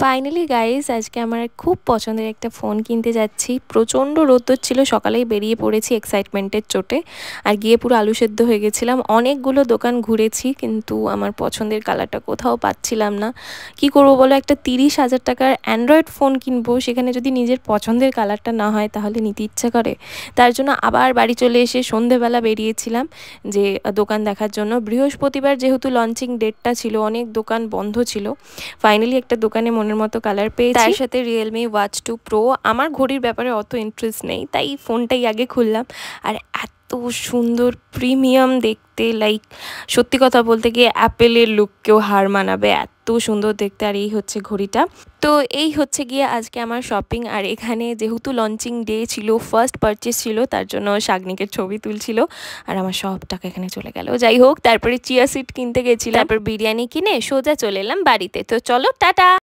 finally guys আজকে আমার খুব পছন্দের একটা ফোন কিনতে যাচ্ছি প্রচণ্ড রোদ ছিল সকালেই বেরিয়ে পড়েছি এক্সাইটমেন্টের চোটে আর গিয়ে পুরো আলু সেদ্ধ হয়ে গেছিলাম অনেকগুলো দোকান ঘুরেছি কিন্তু আমার পছন্দের কালারটা কোথাও পাচ্ছিলাম না কি করবো বলো একটা তিরিশ হাজার টাকার অ্যান্ড্রয়েড ফোন কিনবো সেখানে যদি নিজের পছন্দের কালারটা না হয় তাহলে নিতে ইচ্ছা করে তার জন্য আবার বাড়ি চলে এসে সন্ধেবেলা বেরিয়েছিলাম যে দোকান দেখার জন্য বৃহস্পতিবার যেহেতু লঞ্চিং ডেটটা ছিল অনেক দোকান বন্ধ ছিল ফাইনালি একটা দোকানে মনের মতো কালার পেয়েছি তার সাথে রিয়েলমি ওয়াচ টু প্রো আমার ঘড়ির ব্যাপারে অত ইন্টারেস্ট নেই তাই ফোনটাই আগে খুললাম আর এত সুন্দর প্রিমিয়াম দেখতে লাইক সত্যি কথা বলতে গিয়ে অ্যাপেলের লুককেও হার মানাবে এত সুন্দর দেখতে আর এই হচ্ছে ঘড়িটা তো এই হচ্ছে গিয়ে আজকে আমার শপিং আর এখানে যেহেতু লঞ্চিং ডে ছিল ফার্স্ট পারচেস ছিল তার জন্য শাগনিকের ছবি তুলছিল আর আমার সব টাকা এখানে চলে গেল যাই হোক তারপরে চিয়া সিট কিনতে গেছিলাম তারপর বিরিয়ানি কিনে সোজা চলে এলাম বাড়িতে তো চলো টাটা